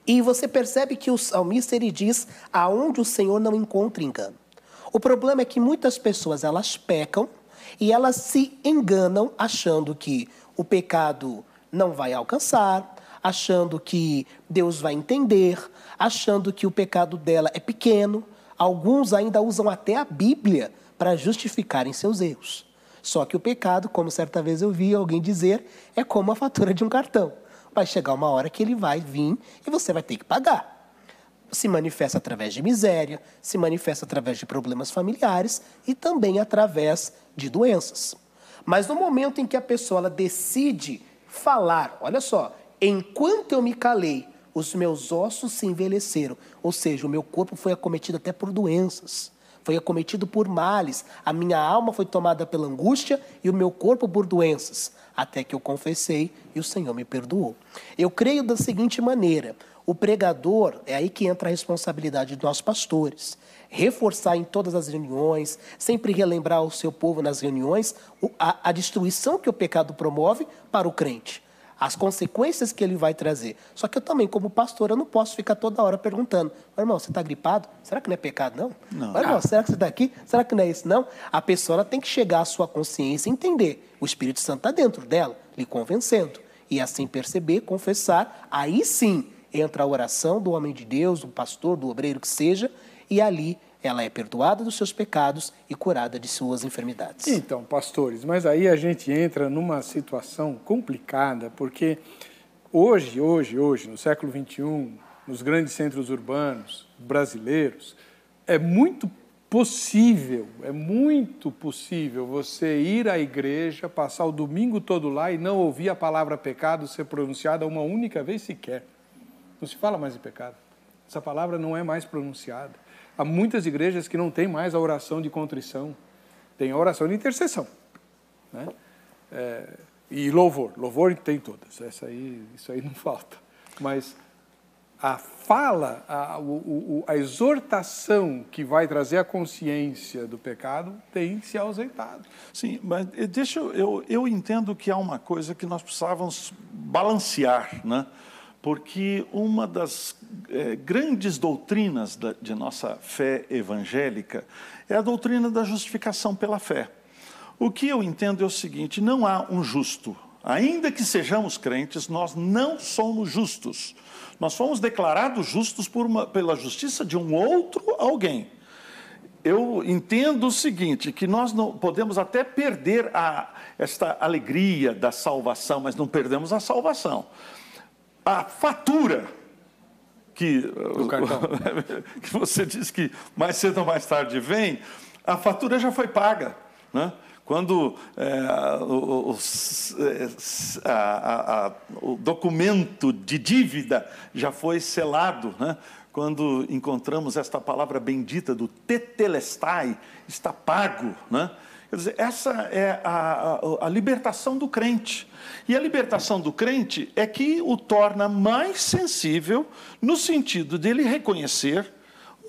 C: E você percebe que o salmista ele diz aonde o Senhor não encontra engano. O problema é que muitas pessoas elas pecam e elas se enganam achando que o pecado não vai alcançar, achando que Deus vai entender, achando que o pecado dela é pequeno. Alguns ainda usam até a Bíblia para justificarem seus erros. Só que o pecado, como certa vez eu vi alguém dizer, é como a fatura de um cartão vai chegar uma hora que ele vai vir e você vai ter que pagar. Se manifesta através de miséria, se manifesta através de problemas familiares e também através de doenças. Mas no momento em que a pessoa decide falar, olha só, enquanto eu me calei, os meus ossos se envelheceram, ou seja, o meu corpo foi acometido até por doenças foi acometido por males, a minha alma foi tomada pela angústia e o meu corpo por doenças, até que eu confessei e o Senhor me perdoou. Eu creio da seguinte maneira: o pregador, é aí que entra a responsabilidade dos nossos pastores, reforçar em todas as reuniões, sempre relembrar ao seu povo nas reuniões a, a destruição que o pecado promove para o crente as consequências que ele vai trazer. Só que eu também, como pastor, eu não posso ficar toda hora perguntando: irmão, você está gripado? Será que não é pecado, não? não. irmão, será que você está aqui? Será que não é isso, não? A pessoa tem que chegar à sua consciência e entender. O Espírito Santo está dentro dela, lhe convencendo. E assim perceber, confessar, aí sim entra a oração do homem de Deus, do pastor, do obreiro que seja, e ali ela é perdoada dos seus pecados e curada de suas enfermidades. Então,
A: pastores, mas aí a gente entra numa situação complicada, porque hoje, hoje, hoje, no século XXI, nos grandes centros urbanos brasileiros, é muito possível, é muito possível você ir à igreja, passar o domingo todo lá e não ouvir a palavra pecado ser pronunciada uma única vez sequer. Não se fala mais em pecado. Essa palavra não é mais pronunciada. Há muitas igrejas que não têm mais a oração de contrição, tem a oração de intercessão. Né? É, e louvor, louvor tem todas, Essa aí, isso aí não falta. Mas a fala, a, o, a exortação que vai trazer a consciência do pecado tem se ausentado. Sim, mas eh, deixa eu,
B: eu entendo que há uma coisa que nós precisávamos balancear, né? porque uma das eh, grandes doutrinas da, de nossa fé evangélica é a doutrina da justificação pela fé. O que eu entendo é o seguinte: não há um justo. Ainda que sejamos crentes, nós não somos justos. Nós fomos declarados justos uma, pela justiça de um outro alguém. Eu entendo o seguinte, que nós não podemos até perder a, esta alegria da salvação, mas não perdemos a salvação a fatura que, que você disse que mais cedo ou mais tarde vem, a fatura já foi paga. Né? Quando é, o, é, a, a, o, documento de dívida já foi selado, né? quando encontramos esta palavra bendita do tetelestai, está pago. Né? Quer dizer, essa é a, a, a, libertação do crente. E a libertação do crente é que o torna mais sensível no sentido dele reconhecer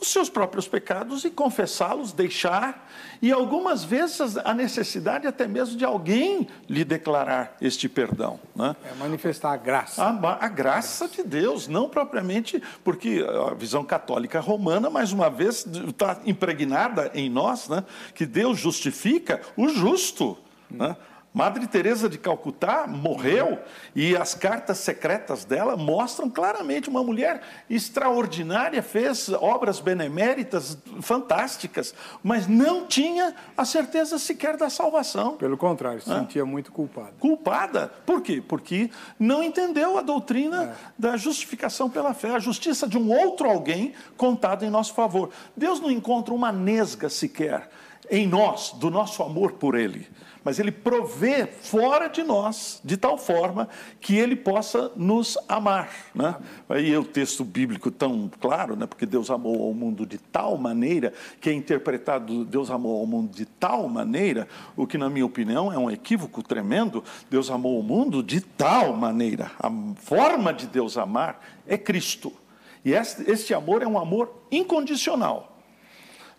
B: os seus próprios pecados e confessá-los, deixar, e algumas vezes a necessidade até mesmo de alguém lhe declarar este perdão. Né?
A: É manifestar a graça.
B: A, a graça. a, graça de Deus, não propriamente, porque a visão católica romana, mais uma vez, está impregnada em nós, né? que Deus justifica o justo. Hum. Né? Madre Teresa de Calcutá morreu e as cartas secretas dela mostram claramente uma mulher extraordinária, fez obras beneméritas fantásticas, mas não tinha a certeza sequer da salvação. Pelo contrário, se sentia muito culpada. Culpada? Por quê? Porque não entendeu a doutrina é. da justificação pela fé, a justiça de um outro alguém contada em nosso favor. Deus não encontra uma nesga sequer em nós, do nosso amor por Ele mas ele provê fora de nós, de tal forma que ele possa nos amar. Né? Aí é o texto bíblico tão claro, né? porque Deus amou ao mundo de tal maneira, que é interpretado Deus amou ao mundo de tal maneira, o que, na minha opinião, é um equívoco tremendo. Deus amou o mundo de tal maneira. A forma de Deus amar é Cristo. E este, amor é um amor incondicional.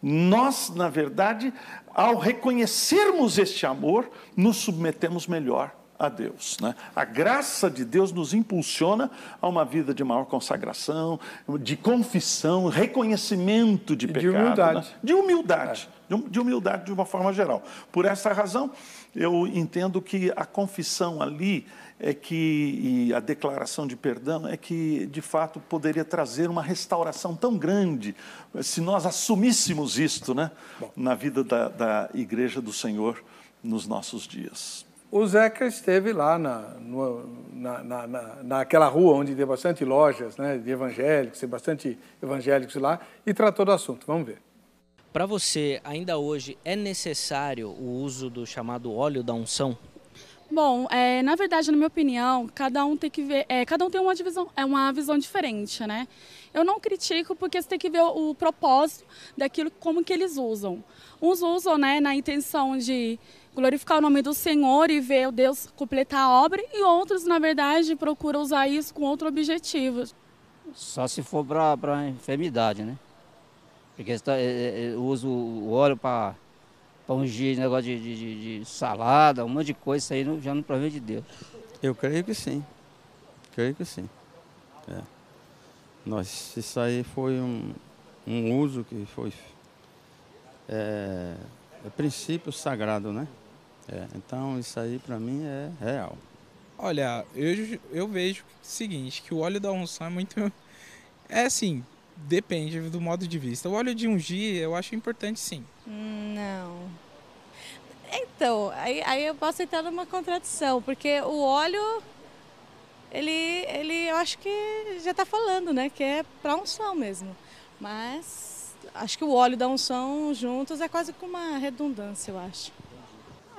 B: Nós, na verdade, ao reconhecermos este amor, nos submetemos melhor a Deus. Né? A graça de Deus nos impulsiona a uma vida de maior consagração, de confissão, reconhecimento de pecado. De humildade. Né? De humildade. Hum, de humildade de uma forma geral. Por essa razão, eu entendo que a confissão ali é que e a declaração de perdão é que de fato poderia trazer uma restauração tão grande se nós assumíssemos isto, né, Bom. na vida da, da Igreja do Senhor nos nossos dias
A: o Zeca esteve lá na, na, na, na, naquela rua onde tem bastante lojas né, de evangélicos, tem bastante evangélicos lá, e tratou do assunto. Vamos ver.
D: Para você, ainda hoje, é necessário o uso do chamado óleo da unção? Bom, é, na verdade, na minha opinião, cada um tem que ver, é, cada um tem uma divisão, é uma visão diferente, né? Eu não critico porque você tem que ver o, o propósito daquilo como que eles usam. Uns usam, né, na intenção de glorificar o nome do Senhor e ver Deus completar a obra, e outros, na verdade, procuram usar isso com outro objetivo. Só se for para enfermidade, né? Porque tá, é, é, é, eu uso o óleo para ungir negócio de, de, de, salada, um monte de coisa, isso aí já não provém de Deus. Eu creio que sim. Creio que sim. É.
A: Nós, isso aí foi um, um uso que foi. É, é princípio sagrado, né? É, então isso aí para mim é real. Olha, eu, eu vejo o seguinte, que o óleo da unção é muito. É assim, depende do modo de vista. O óleo de ungir eu acho importante
D: sim. Não. Então, aí, aí eu posso entrar numa contradição, porque o óleo, ele, ele eu acho que já está falando, né? Que é para unção mesmo. Mas acho que o óleo da unção juntos é quase com uma redundância, eu acho.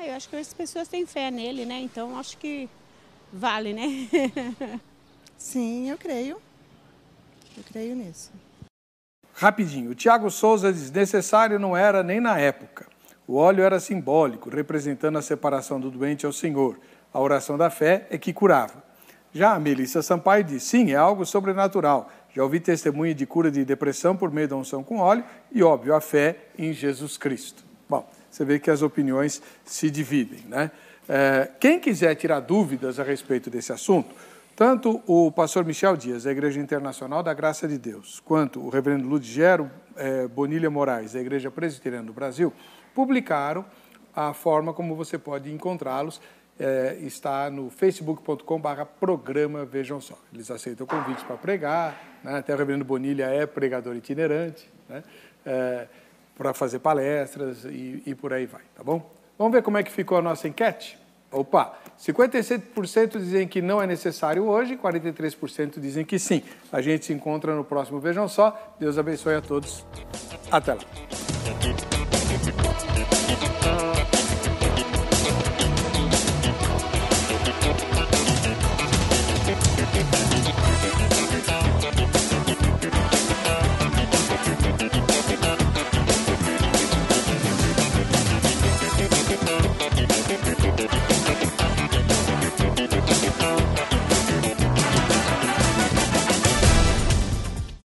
D: Ah, eu acho que as pessoas têm fé nele, né? Então acho que vale, né? Sim, eu creio. Eu creio nisso.
A: Rapidinho, o Tiago Souza diz: necessário não era nem na época. O óleo era simbólico, representando a separação do doente ao Senhor. A oração da fé é que curava. Já a Melissa Sampaio diz: sim, é algo sobrenatural. Já ouvi testemunho de cura de depressão por meio da unção com óleo e, óbvio, a fé em Jesus Cristo você vê que as opiniões se dividem. Né? É, quem quiser tirar dúvidas a respeito desse assunto, tanto o pastor Michel Dias, da Igreja Internacional da Graça de Deus, quanto o reverendo Ludgero é, Bonilha Moraes, da Igreja Presbiteriana do Brasil, publicaram a forma como você pode encontrá-los. É, está no facebook.com.br programa Vejam Só. Eles aceitam convites para pregar, né? até o reverendo Bonilha é pregador itinerante. Né? É, para fazer palestras e, e por aí vai, tá bom? Vamos ver como é que ficou a nossa enquete? Opa, 56% dizem que não é necessário hoje, 43% dizem que sim. A gente se encontra no próximo Vejam Só. Deus abençoe a todos. Até lá.